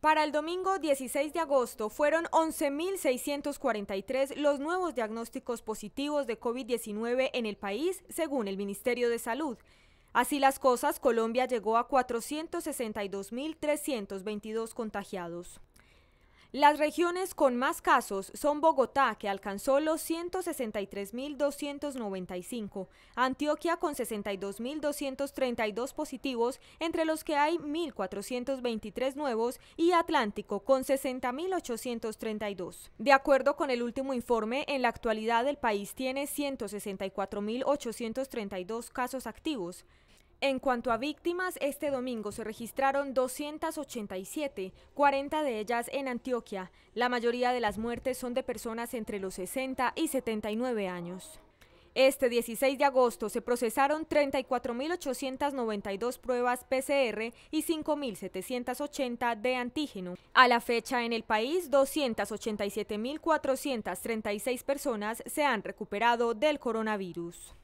Para el domingo 16 de agosto fueron 11.643 los nuevos diagnósticos positivos de COVID-19 en el país, según el Ministerio de Salud. Así las cosas, Colombia llegó a 462.322 contagiados. Las regiones con más casos son Bogotá, que alcanzó los 163.295, Antioquia con 62.232 positivos, entre los que hay 1.423 nuevos, y Atlántico con 60.832. De acuerdo con el último informe, en la actualidad el país tiene 164.832 casos activos. En cuanto a víctimas, este domingo se registraron 287, 40 de ellas en Antioquia. La mayoría de las muertes son de personas entre los 60 y 79 años. Este 16 de agosto se procesaron 34.892 pruebas PCR y 5.780 de antígeno. A la fecha en el país, 287.436 personas se han recuperado del coronavirus.